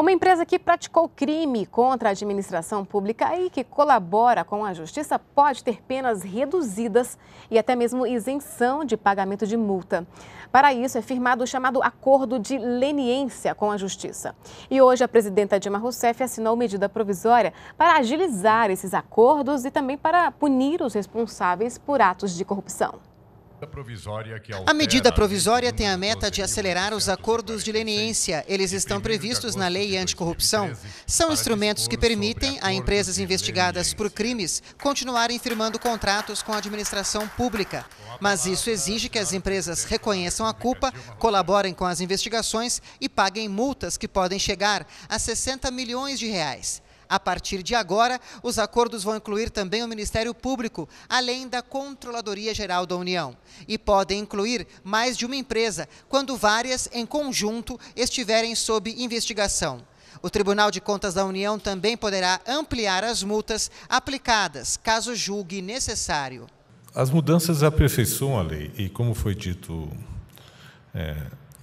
Uma empresa que praticou crime contra a administração pública e que colabora com a justiça pode ter penas reduzidas e até mesmo isenção de pagamento de multa. Para isso, é firmado o chamado Acordo de Leniência com a Justiça. E hoje, a presidenta Dilma Rousseff assinou medida provisória para agilizar esses acordos e também para punir os responsáveis por atos de corrupção. A medida provisória tem a meta de acelerar os acordos de leniência. Eles estão previstos na lei anticorrupção. São instrumentos que permitem a empresas investigadas por crimes continuarem firmando contratos com a administração pública. Mas isso exige que as empresas reconheçam a culpa, colaborem com as investigações e paguem multas que podem chegar a 60 milhões de reais. A partir de agora, os acordos vão incluir também o Ministério Público, além da Controladoria Geral da União, e podem incluir mais de uma empresa, quando várias em conjunto estiverem sob investigação. O Tribunal de Contas da União também poderá ampliar as multas aplicadas, caso julgue necessário. As mudanças aperfeiçoam a lei e, como foi dito é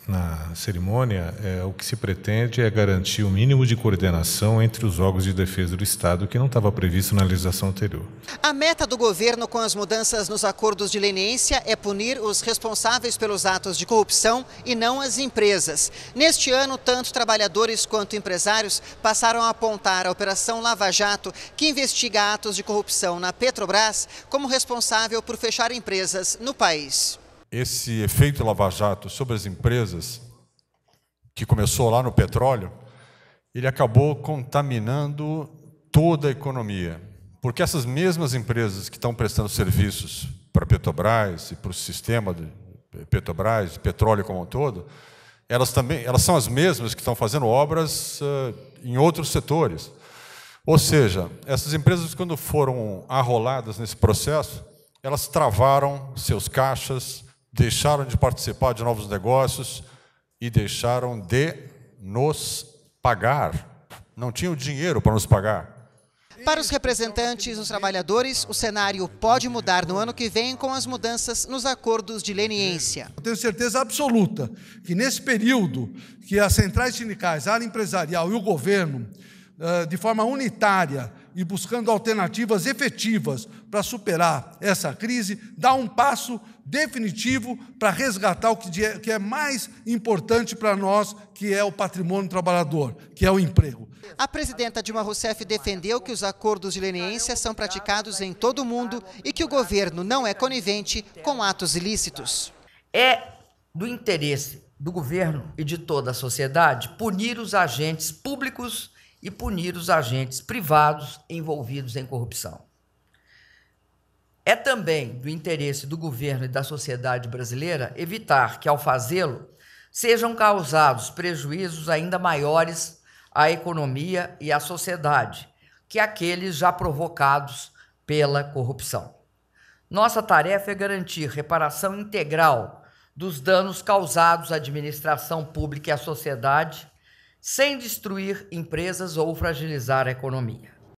na cerimônia, é, o que se pretende é garantir o mínimo de coordenação entre os órgãos de defesa do Estado, que não estava previsto na legislação anterior. A meta do governo com as mudanças nos acordos de leniência é punir os responsáveis pelos atos de corrupção e não as empresas. Neste ano, tanto trabalhadores quanto empresários passaram a apontar a Operação Lava Jato, que investiga atos de corrupção na Petrobras, como responsável por fechar empresas no país esse efeito lava-jato sobre as empresas, que começou lá no petróleo, ele acabou contaminando toda a economia. Porque essas mesmas empresas que estão prestando serviços para a Petrobras e para o sistema de Petrobras, de petróleo como um todo, elas também elas são as mesmas que estão fazendo obras uh, em outros setores. Ou seja, essas empresas, quando foram arroladas nesse processo, elas travaram seus caixas, deixaram de participar de novos negócios e deixaram de nos pagar. Não tinham dinheiro para nos pagar. Para os representantes dos trabalhadores, o cenário pode mudar no ano que vem com as mudanças nos acordos de leniência. Eu tenho certeza absoluta que nesse período que as centrais sindicais, a área empresarial e o governo, eh, de forma unitária, e buscando alternativas efetivas para superar essa crise, dá um passo definitivo para resgatar o que é mais importante para nós, que é o patrimônio trabalhador, que é o emprego. A presidenta Dilma Rousseff defendeu que os acordos de leniência são praticados em todo o mundo e que o governo não é conivente com atos ilícitos. É do interesse do governo e de toda a sociedade punir os agentes públicos e punir os agentes privados envolvidos em corrupção. É também do interesse do governo e da sociedade brasileira evitar que, ao fazê-lo, sejam causados prejuízos ainda maiores à economia e à sociedade que aqueles já provocados pela corrupção. Nossa tarefa é garantir reparação integral dos danos causados à administração pública e à sociedade sem destruir empresas ou fragilizar a economia.